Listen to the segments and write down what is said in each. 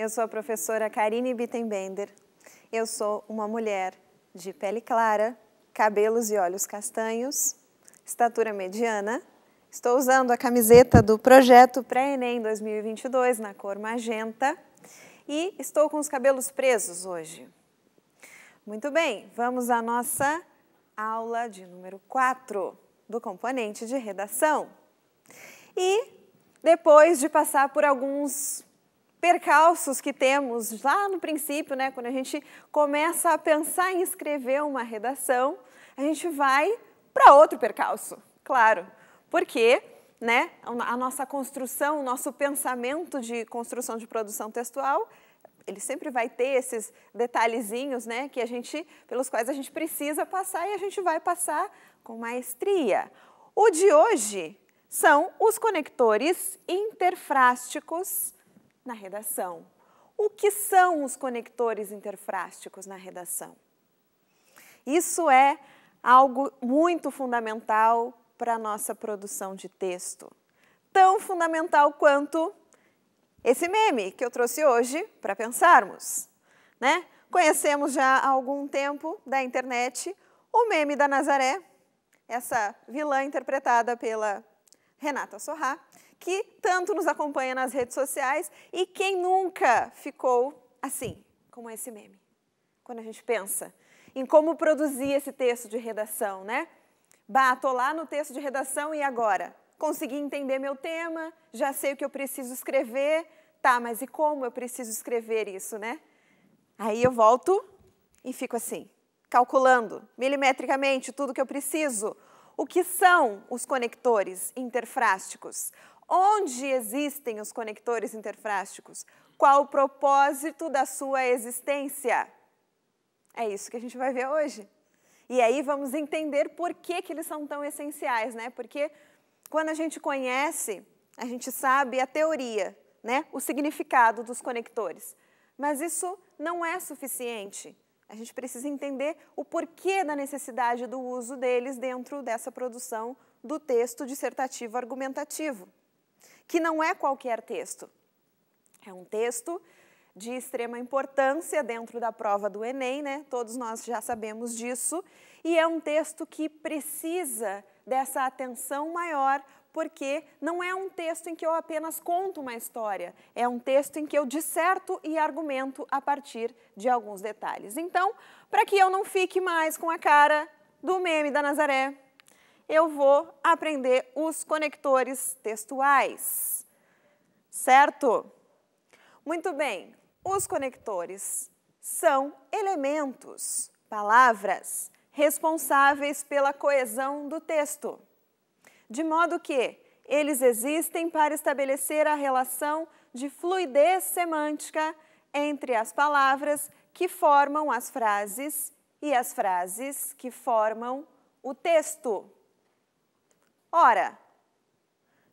Eu sou a professora Karine Bittenbender. Eu sou uma mulher de pele clara, cabelos e olhos castanhos, estatura mediana. Estou usando a camiseta do projeto Pré-ENEM 2022 na cor magenta e estou com os cabelos presos hoje. Muito bem, vamos à nossa aula de número 4 do componente de redação. E depois de passar por alguns percalços que temos lá no princípio, né, quando a gente começa a pensar em escrever uma redação, a gente vai para outro percalço, claro, porque né, a nossa construção, o nosso pensamento de construção de produção textual, ele sempre vai ter esses detalhezinhos né, que a gente, pelos quais a gente precisa passar e a gente vai passar com maestria. O de hoje são os conectores interfrásticos na redação. O que são os conectores interfrásticos na redação? Isso é algo muito fundamental para a nossa produção de texto. Tão fundamental quanto esse meme que eu trouxe hoje para pensarmos. Né? Conhecemos já há algum tempo da internet o meme da Nazaré, essa vilã interpretada pela Renata Sorrá, que tanto nos acompanha nas redes sociais e quem nunca ficou assim, como esse meme. Quando a gente pensa em como produzir esse texto de redação, né? Bah, tô lá no texto de redação e agora? Consegui entender meu tema, já sei o que eu preciso escrever, tá, mas e como eu preciso escrever isso, né? Aí eu volto e fico assim, calculando milimetricamente tudo que eu preciso, o que são os conectores interfrásticos? Onde existem os conectores interfrásticos? Qual o propósito da sua existência? É isso que a gente vai ver hoje. E aí vamos entender por que, que eles são tão essenciais, né? Porque quando a gente conhece, a gente sabe a teoria, né? O significado dos conectores. Mas isso não é suficiente. A gente precisa entender o porquê da necessidade do uso deles dentro dessa produção do texto dissertativo argumentativo, que não é qualquer texto. É um texto de extrema importância dentro da prova do Enem, né? Todos nós já sabemos disso, e é um texto que precisa dessa atenção maior porque não é um texto em que eu apenas conto uma história, é um texto em que eu disserto e argumento a partir de alguns detalhes. Então, para que eu não fique mais com a cara do meme da Nazaré, eu vou aprender os conectores textuais. Certo? Muito bem, os conectores são elementos, palavras, responsáveis pela coesão do texto de modo que eles existem para estabelecer a relação de fluidez semântica entre as palavras que formam as frases e as frases que formam o texto. Ora,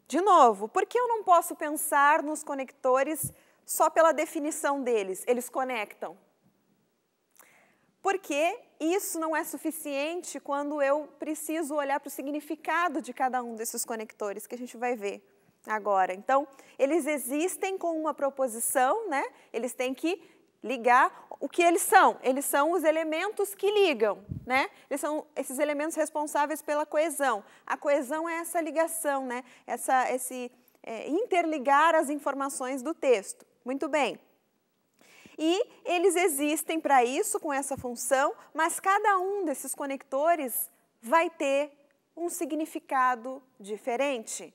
de novo, por que eu não posso pensar nos conectores só pela definição deles? Eles conectam. Porque isso não é suficiente quando eu preciso olhar para o significado de cada um desses conectores, que a gente vai ver agora. Então, eles existem com uma proposição, né? Eles têm que ligar o que eles são. Eles são os elementos que ligam, né? Eles são esses elementos responsáveis pela coesão. A coesão é essa ligação, né? Essa, esse é, interligar as informações do texto. Muito bem. E eles existem para isso, com essa função, mas cada um desses conectores vai ter um significado diferente.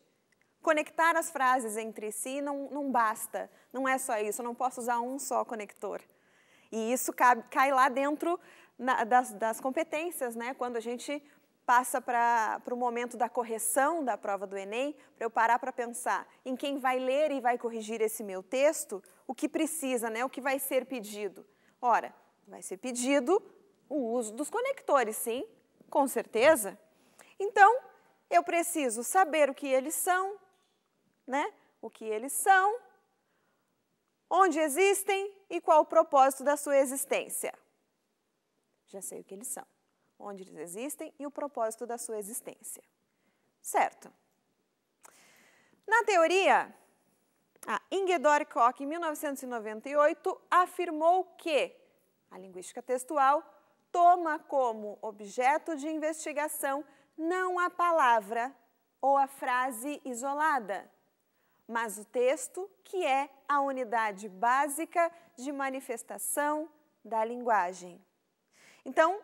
Conectar as frases entre si não, não basta, não é só isso, eu não posso usar um só conector. E isso cai, cai lá dentro na, das, das competências, né? quando a gente passa para o momento da correção da prova do Enem, para eu parar para pensar em quem vai ler e vai corrigir esse meu texto, o que precisa, né? o que vai ser pedido. Ora, vai ser pedido o uso dos conectores, sim, com certeza. Então, eu preciso saber o que eles são, né? o que eles são, onde existem e qual o propósito da sua existência. Já sei o que eles são onde eles existem e o propósito da sua existência. Certo. Na teoria, a Ingedor Koch, em 1998, afirmou que a linguística textual toma como objeto de investigação não a palavra ou a frase isolada, mas o texto, que é a unidade básica de manifestação da linguagem. Então,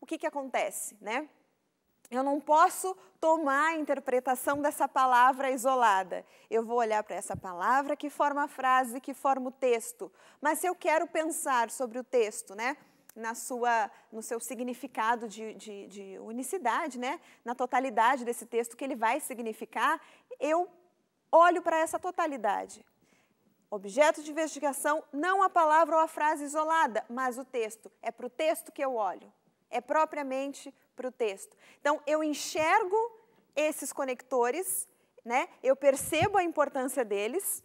o que, que acontece, né? Eu não posso tomar a interpretação dessa palavra isolada. Eu vou olhar para essa palavra que forma a frase, que forma o texto. Mas se eu quero pensar sobre o texto, né? Na sua, no seu significado de, de, de unicidade, né? na totalidade desse texto que ele vai significar, eu olho para essa totalidade. Objeto de investigação, não a palavra ou a frase isolada, mas o texto. É para o texto que eu olho é propriamente para o texto. Então, eu enxergo esses conectores, né? eu percebo a importância deles,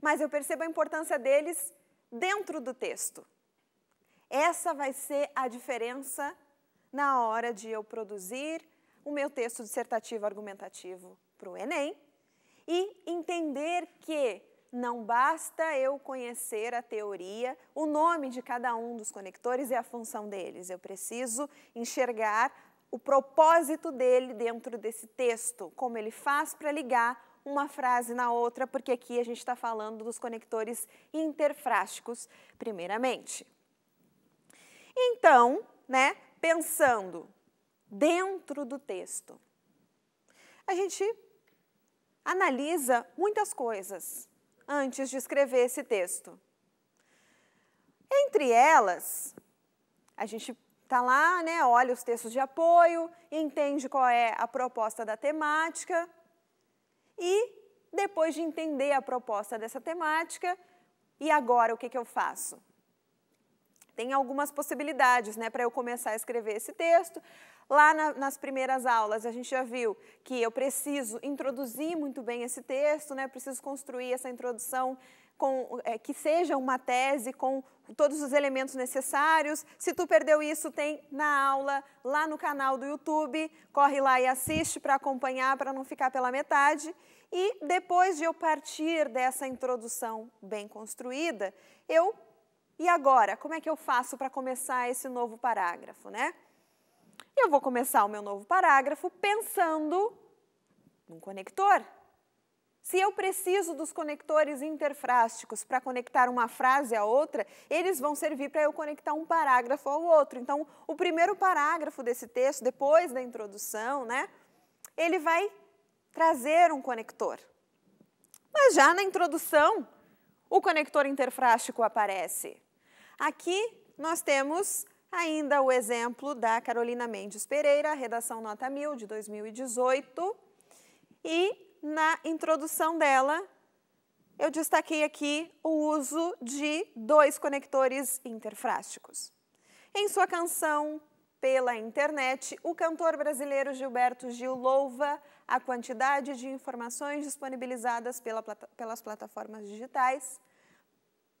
mas eu percebo a importância deles dentro do texto. Essa vai ser a diferença na hora de eu produzir o meu texto dissertativo argumentativo para o Enem e entender que não basta eu conhecer a teoria, o nome de cada um dos conectores e a função deles. Eu preciso enxergar o propósito dele dentro desse texto, como ele faz para ligar uma frase na outra, porque aqui a gente está falando dos conectores interfrásticos, primeiramente. Então, né, pensando dentro do texto, a gente analisa muitas coisas antes de escrever esse texto. Entre elas, a gente está lá, né, olha os textos de apoio, entende qual é a proposta da temática e, depois de entender a proposta dessa temática, e agora o que, que eu faço? Tem algumas possibilidades né, para eu começar a escrever esse texto. Lá na, nas primeiras aulas, a gente já viu que eu preciso introduzir muito bem esse texto, né? preciso construir essa introdução com, é, que seja uma tese com todos os elementos necessários. Se tu perdeu isso, tem na aula, lá no canal do YouTube. Corre lá e assiste para acompanhar, para não ficar pela metade. E depois de eu partir dessa introdução bem construída, eu. E agora? Como é que eu faço para começar esse novo parágrafo, né? E eu vou começar o meu novo parágrafo pensando num conector. Se eu preciso dos conectores interfrásticos para conectar uma frase à outra, eles vão servir para eu conectar um parágrafo ao outro. Então, o primeiro parágrafo desse texto, depois da introdução, né, ele vai trazer um conector. Mas já na introdução, o conector interfrástico aparece. Aqui nós temos Ainda o exemplo da Carolina Mendes Pereira, redação nota 1000 de 2018. E na introdução dela, eu destaquei aqui o uso de dois conectores interfrásticos. Em sua canção pela internet, o cantor brasileiro Gilberto Gil louva a quantidade de informações disponibilizadas pela, pelas plataformas digitais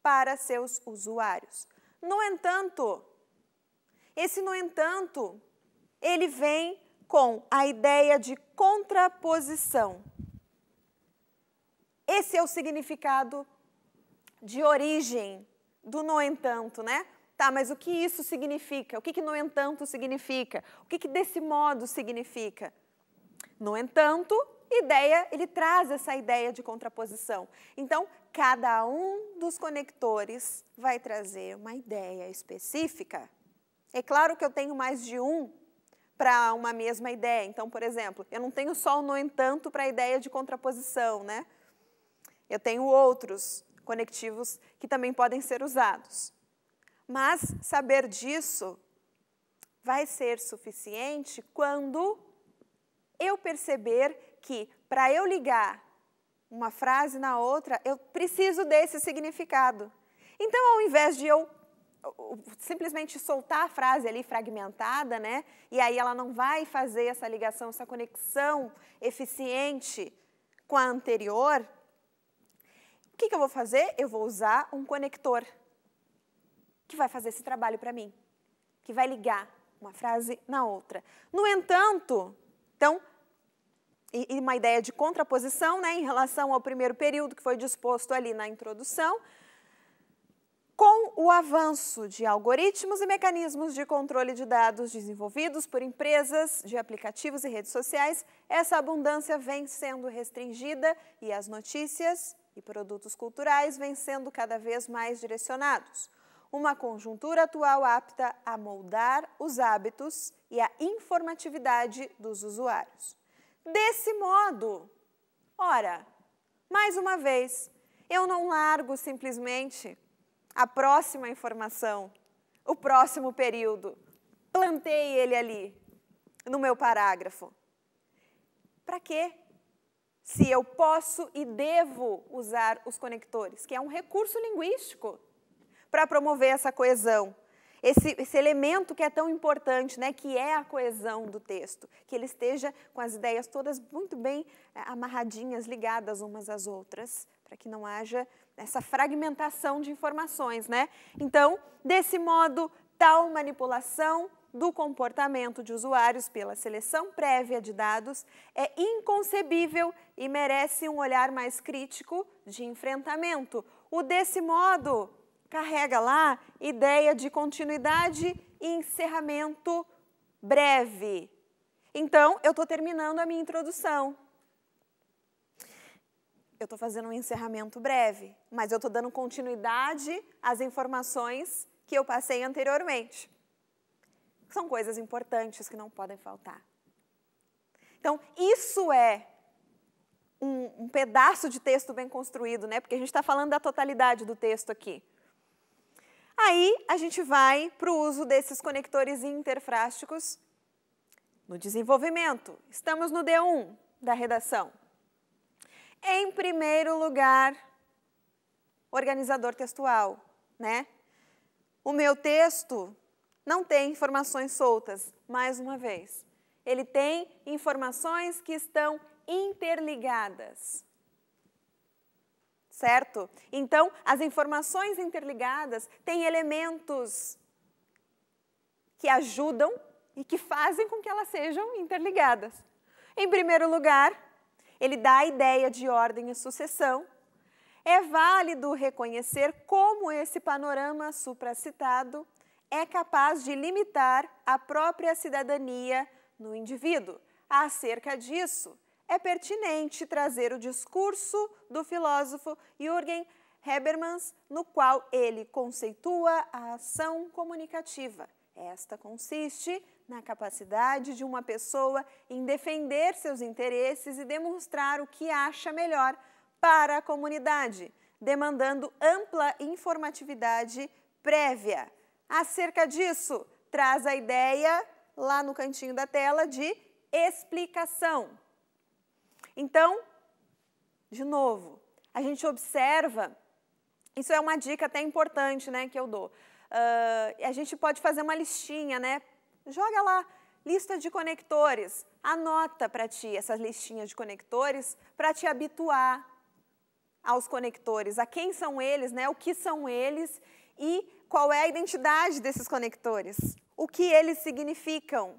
para seus usuários. No entanto, esse, no entanto, ele vem com a ideia de contraposição. Esse é o significado de origem do no entanto, né? Tá, mas o que isso significa? O que, que no entanto significa? O que, que desse modo significa? No entanto, ideia, ele traz essa ideia de contraposição. Então, cada um dos conectores vai trazer uma ideia específica. É claro que eu tenho mais de um para uma mesma ideia. Então, por exemplo, eu não tenho só o no entanto para a ideia de contraposição, né? Eu tenho outros conectivos que também podem ser usados. Mas saber disso vai ser suficiente quando eu perceber que para eu ligar uma frase na outra, eu preciso desse significado. Então, ao invés de eu simplesmente soltar a frase ali fragmentada, né? E aí ela não vai fazer essa ligação, essa conexão eficiente com a anterior. O que, que eu vou fazer? Eu vou usar um conector que vai fazer esse trabalho para mim, que vai ligar uma frase na outra. No entanto, então, e, uma ideia de contraposição, né, em relação ao primeiro período que foi disposto ali na introdução, com o avanço de algoritmos e mecanismos de controle de dados desenvolvidos por empresas de aplicativos e redes sociais, essa abundância vem sendo restringida e as notícias e produtos culturais vêm sendo cada vez mais direcionados. Uma conjuntura atual apta a moldar os hábitos e a informatividade dos usuários. Desse modo, ora, mais uma vez, eu não largo simplesmente a próxima informação, o próximo período. Plantei ele ali, no meu parágrafo. Para quê? Se eu posso e devo usar os conectores, que é um recurso linguístico para promover essa coesão. Esse, esse, elemento que é tão importante, né, que é a coesão do texto, que ele esteja com as ideias todas muito bem eh, amarradinhas, ligadas umas às outras, para que não haja essa fragmentação de informações, né? Então, desse modo, tal manipulação do comportamento de usuários pela seleção prévia de dados é inconcebível e merece um olhar mais crítico de enfrentamento. O desse modo carrega lá ideia de continuidade e encerramento breve. Então, eu estou terminando a minha introdução eu estou fazendo um encerramento breve, mas eu estou dando continuidade às informações que eu passei anteriormente. São coisas importantes que não podem faltar. Então, isso é um, um pedaço de texto bem construído, né? Porque a gente está falando da totalidade do texto aqui. Aí a gente vai para o uso desses conectores interfrásticos no desenvolvimento. Estamos no D1 da redação. Em primeiro lugar, organizador textual, né? O meu texto não tem informações soltas, mais uma vez. Ele tem informações que estão interligadas. Certo? Então, as informações interligadas têm elementos que ajudam e que fazem com que elas sejam interligadas. Em primeiro lugar, ele dá a ideia de ordem e sucessão. É válido reconhecer como esse panorama supracitado é capaz de limitar a própria cidadania no indivíduo. Acerca disso, é pertinente trazer o discurso do filósofo Jürgen Habermas, no qual ele conceitua a ação comunicativa. Esta consiste na capacidade de uma pessoa em defender seus interesses e demonstrar o que acha melhor para a comunidade, demandando ampla informatividade prévia. Acerca disso, traz a ideia, lá no cantinho da tela, de explicação. Então, de novo, a gente observa, isso é uma dica até importante né, que eu dou. Uh, a gente pode fazer uma listinha, né? joga lá lista de conectores. Anota para ti essas listinhas de conectores para te habituar aos conectores, a quem são eles, né? O que são eles e qual é a identidade desses conectores? O que eles significam?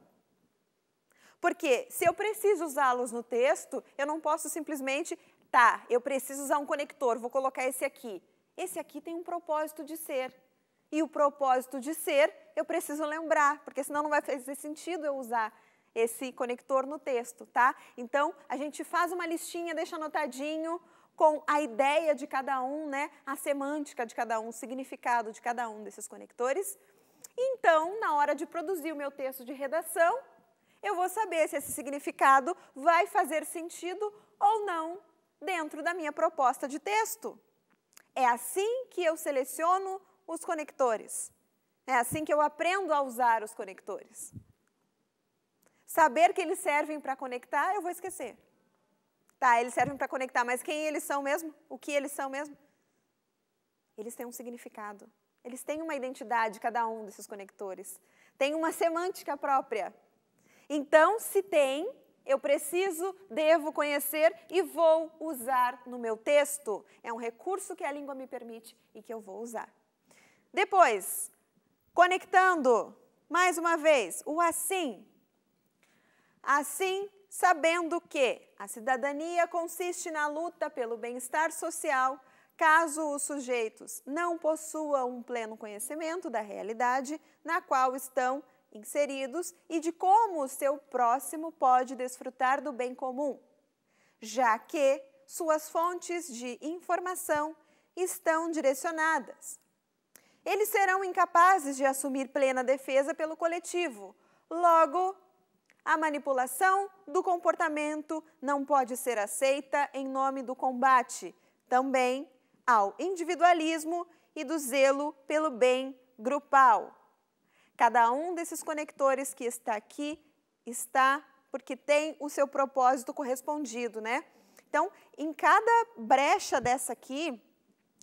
Porque se eu preciso usá-los no texto, eu não posso simplesmente, tá, eu preciso usar um conector, vou colocar esse aqui. Esse aqui tem um propósito de ser e o propósito de ser, eu preciso lembrar, porque senão não vai fazer sentido eu usar esse conector no texto, tá? Então, a gente faz uma listinha, deixa anotadinho com a ideia de cada um, né? A semântica de cada um, o significado de cada um desses conectores. Então, na hora de produzir o meu texto de redação, eu vou saber se esse significado vai fazer sentido ou não dentro da minha proposta de texto. É assim que eu seleciono os conectores. É assim que eu aprendo a usar os conectores. Saber que eles servem para conectar, eu vou esquecer. Tá, eles servem para conectar, mas quem eles são mesmo? O que eles são mesmo? Eles têm um significado. Eles têm uma identidade, cada um desses conectores. Tem uma semântica própria. Então, se tem, eu preciso, devo conhecer e vou usar no meu texto. É um recurso que a língua me permite e que eu vou usar. Depois, conectando mais uma vez o assim. Assim, sabendo que a cidadania consiste na luta pelo bem-estar social, caso os sujeitos não possuam um pleno conhecimento da realidade na qual estão inseridos e de como o seu próximo pode desfrutar do bem comum, já que suas fontes de informação estão direcionadas eles serão incapazes de assumir plena defesa pelo coletivo. Logo, a manipulação do comportamento não pode ser aceita em nome do combate, também ao individualismo e do zelo pelo bem grupal. Cada um desses conectores que está aqui está porque tem o seu propósito correspondido, né? Então, em cada brecha dessa aqui,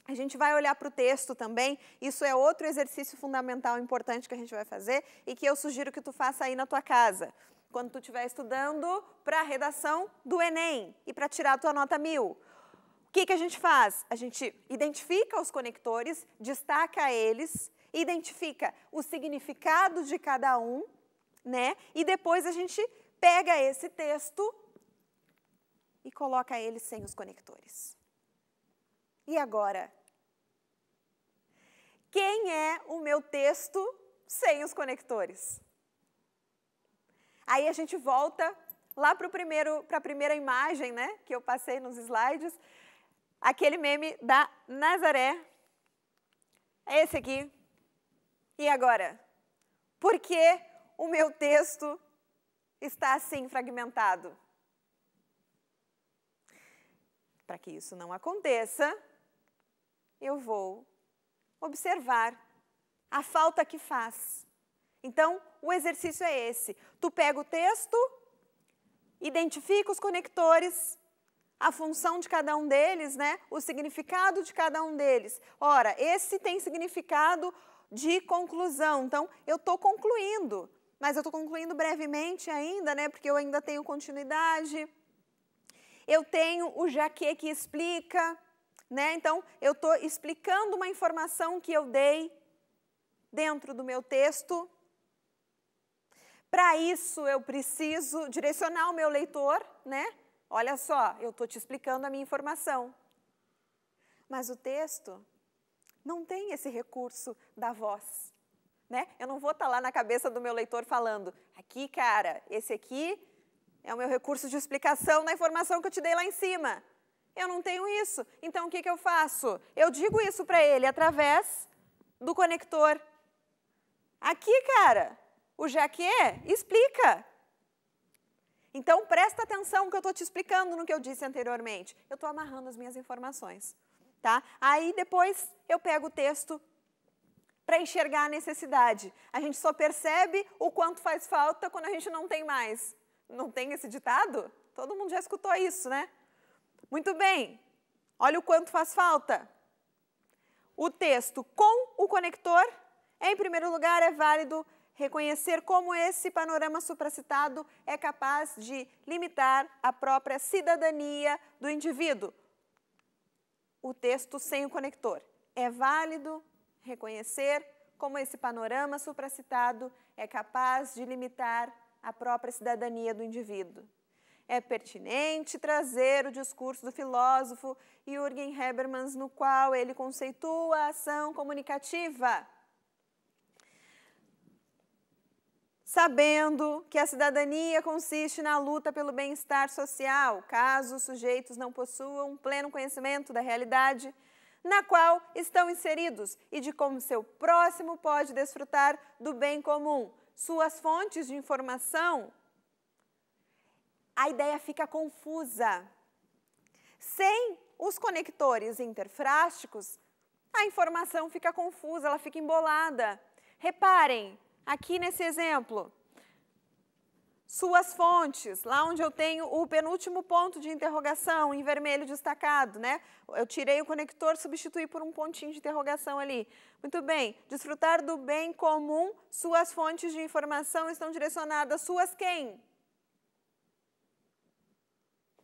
a gente vai olhar para o texto também. Isso é outro exercício fundamental importante que a gente vai fazer e que eu sugiro que tu faça aí na tua casa. Quando tu estiver estudando para a redação do Enem e para tirar a tua nota mil. O que, que a gente faz? A gente identifica os conectores, destaca eles, identifica o significado de cada um, né? E depois a gente pega esse texto e coloca ele sem os conectores. E agora? Quem é o meu texto sem os conectores? Aí a gente volta lá para a primeira imagem né, que eu passei nos slides, aquele meme da Nazaré. É esse aqui. E agora? Por que o meu texto está assim fragmentado? Para que isso não aconteça, eu vou observar a falta que faz. Então, o exercício é esse. Tu pega o texto, identifica os conectores, a função de cada um deles, né? O significado de cada um deles. Ora, esse tem significado de conclusão. Então, eu estou concluindo, mas eu estou concluindo brevemente ainda, né? Porque eu ainda tenho continuidade. Eu tenho o jaque que explica. Né? Então, eu estou explicando uma informação que eu dei dentro do meu texto. Para isso, eu preciso direcionar o meu leitor, né? Olha só, eu estou te explicando a minha informação. Mas o texto não tem esse recurso da voz. Né? Eu não vou estar tá lá na cabeça do meu leitor falando, aqui, cara, esse aqui é o meu recurso de explicação da informação que eu te dei lá em cima. Eu não tenho isso. Então o que, que eu faço? Eu digo isso para ele através do conector. Aqui, cara, o Jaquier explica. Então presta atenção que eu estou te explicando no que eu disse anteriormente. Eu estou amarrando as minhas informações. Tá? Aí depois eu pego o texto para enxergar a necessidade. A gente só percebe o quanto faz falta quando a gente não tem mais. Não tem esse ditado? Todo mundo já escutou isso, né? Muito bem, olha o quanto faz falta. O texto com o conector, em primeiro lugar, é válido reconhecer como esse panorama supracitado é capaz de limitar a própria cidadania do indivíduo. O texto sem o conector. É válido reconhecer como esse panorama supracitado é capaz de limitar a própria cidadania do indivíduo. É pertinente trazer o discurso do filósofo Jürgen Habermas, no qual ele conceitua a ação comunicativa. sabendo que a cidadania consiste na luta pelo bem-estar social, caso os sujeitos não possuam pleno conhecimento da realidade na qual estão inseridos e de como seu próximo pode desfrutar do bem comum. Suas fontes de informação a ideia fica confusa. Sem os conectores interfrásticos, a informação fica confusa, ela fica embolada. Reparem, aqui nesse exemplo, suas fontes, lá onde eu tenho o penúltimo ponto de interrogação em vermelho destacado, né? Eu tirei o conector, substituí por um pontinho de interrogação ali. Muito bem, desfrutar do bem comum, suas fontes de informação estão direcionadas, suas quem?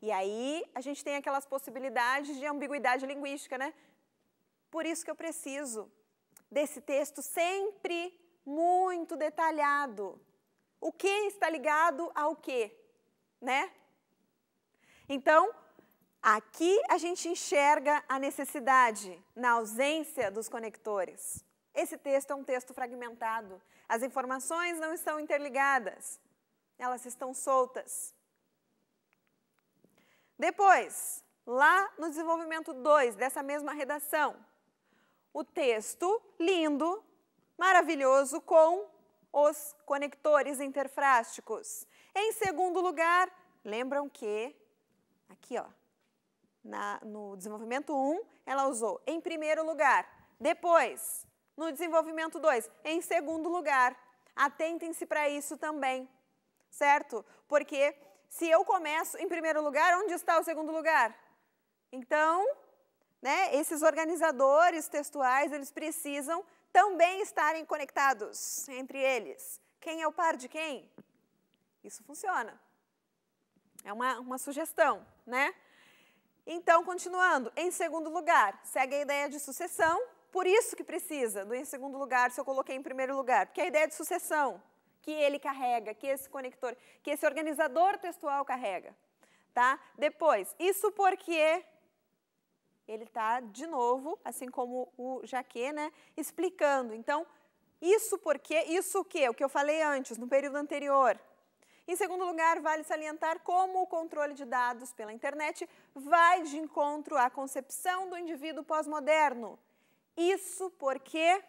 E aí a gente tem aquelas possibilidades de ambiguidade linguística, né? Por isso que eu preciso desse texto sempre muito detalhado. O que está ligado ao que, né? Então, aqui a gente enxerga a necessidade na ausência dos conectores. Esse texto é um texto fragmentado. As informações não estão interligadas, elas estão soltas. Depois, lá no desenvolvimento 2 dessa mesma redação, o texto lindo, maravilhoso com os conectores interfrásticos. Em segundo lugar, lembram que aqui, ó, na, no desenvolvimento 1, um, ela usou em primeiro lugar, depois, no desenvolvimento 2, em segundo lugar. Atentem-se para isso também, certo? Porque se eu começo em primeiro lugar, onde está o segundo lugar? Então, né, esses organizadores textuais, eles precisam também estarem conectados entre eles. Quem é o par de quem? Isso funciona. É uma, uma sugestão, né? Então, continuando, em segundo lugar, segue a ideia de sucessão, por isso que precisa do em segundo lugar, se eu coloquei em primeiro lugar, porque a ideia de sucessão que ele carrega, que esse conector, que esse organizador textual carrega, tá? Depois, isso porque ele está, de novo, assim como o Jaquet, né, explicando. Então, isso porque, isso o quê? O que eu falei antes, no período anterior. Em segundo lugar, vale salientar como o controle de dados pela internet vai de encontro à concepção do indivíduo pós-moderno. Isso porque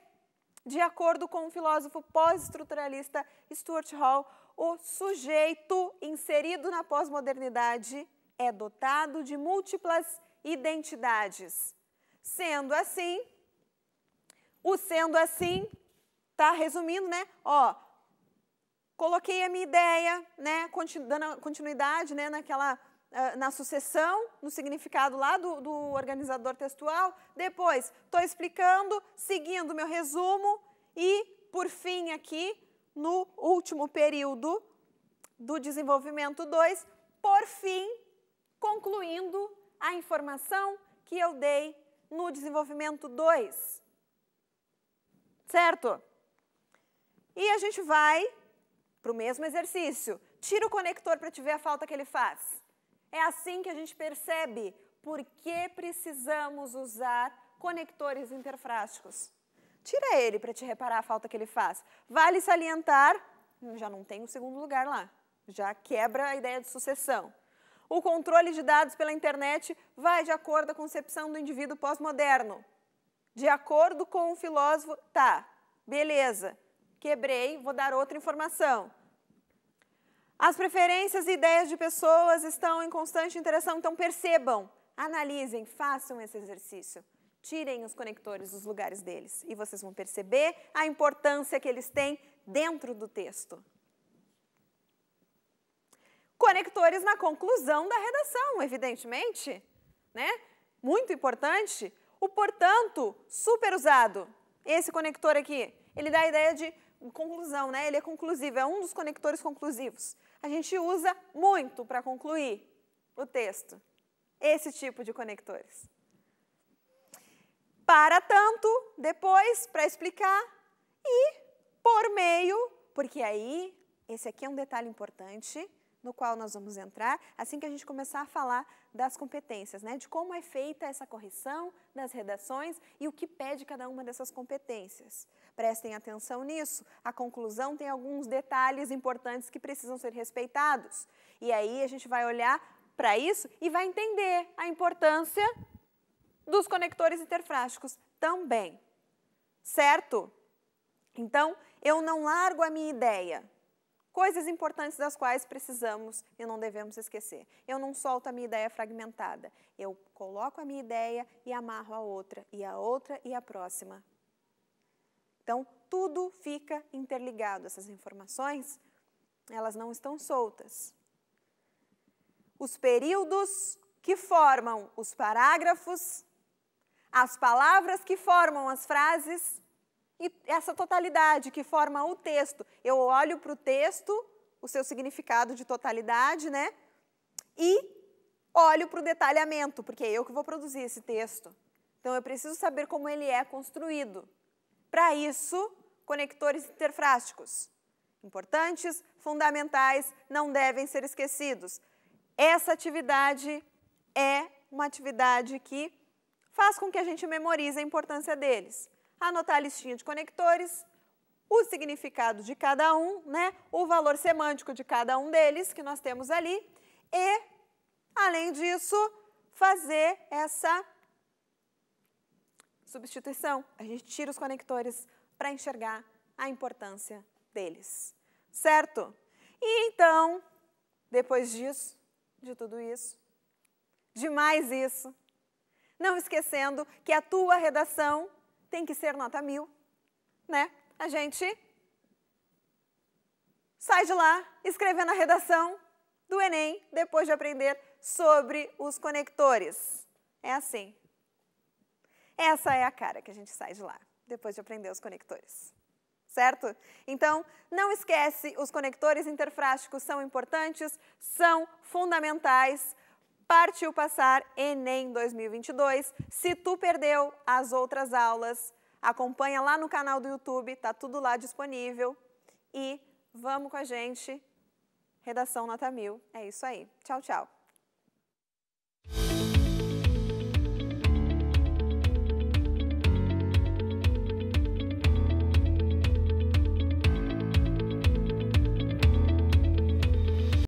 de acordo com o filósofo pós-estruturalista Stuart Hall, o sujeito inserido na pós-modernidade é dotado de múltiplas identidades. Sendo assim, o sendo assim, tá resumindo, né? Ó, coloquei a minha ideia, né, dando continuidade, né, naquela ah, na sucessão, no significado lá do, do organizador textual. Depois, estou explicando, seguindo meu resumo. E, por fim, aqui, no último período do desenvolvimento 2, por fim, concluindo a informação que eu dei no desenvolvimento 2. Certo? E a gente vai para o mesmo exercício. Tira o conector para te ver a falta que ele faz. É assim que a gente percebe por que precisamos usar conectores interfrásticos. Tira ele para te reparar a falta que ele faz. Vale salientar, já não tem o segundo lugar lá, já quebra a ideia de sucessão. O controle de dados pela internet vai de acordo com a concepção do indivíduo pós-moderno. De acordo com o filósofo, tá, beleza, quebrei, vou dar outra informação. As preferências e ideias de pessoas estão em constante interação, então percebam, analisem, façam esse exercício. Tirem os conectores dos lugares deles e vocês vão perceber a importância que eles têm dentro do texto. Conectores na conclusão da redação, evidentemente, né? Muito importante. O portanto, super usado. Esse conector aqui, ele dá a ideia de conclusão, né? Ele é conclusivo, é um dos conectores conclusivos a gente usa muito para concluir o texto. Esse tipo de conectores. Para tanto, depois, para explicar, e por meio, porque aí, esse aqui é um detalhe importante, no qual nós vamos entrar assim que a gente começar a falar das competências, né? De como é feita essa correção das redações e o que pede cada uma dessas competências. Prestem atenção nisso. A conclusão tem alguns detalhes importantes que precisam ser respeitados. E aí a gente vai olhar para isso e vai entender a importância dos conectores interfrásticos também. Certo? Então, eu não largo a minha ideia Coisas importantes das quais precisamos e não devemos esquecer. Eu não solto a minha ideia fragmentada. Eu coloco a minha ideia e amarro a outra, e a outra e a próxima. Então, tudo fica interligado. Essas informações, elas não estão soltas. Os períodos que formam os parágrafos, as palavras que formam as frases, e essa totalidade que forma o texto. Eu olho para o texto, o seu significado de totalidade, né? E olho para o detalhamento, porque é eu que vou produzir esse texto. Então eu preciso saber como ele é construído. Para isso, conectores interfrásticos. Importantes, fundamentais, não devem ser esquecidos. Essa atividade é uma atividade que faz com que a gente memorize a importância deles anotar a listinha de conectores, o significado de cada um, né? o valor semântico de cada um deles que nós temos ali e, além disso, fazer essa substituição. A gente tira os conectores para enxergar a importância deles, certo? E então, depois disso, de tudo isso, de mais isso, não esquecendo que a tua redação tem que ser nota mil, né? A gente sai de lá escrevendo a redação do Enem depois de aprender sobre os conectores. É assim. Essa é a cara que a gente sai de lá depois de aprender os conectores. Certo? Então, não esquece, os conectores interfrásticos são importantes, são fundamentais Partiu passar Enem 2022. Se tu perdeu as outras aulas, acompanha lá no canal do YouTube, tá tudo lá disponível. E vamos com a gente. Redação Nota Mil. É isso aí. Tchau, tchau.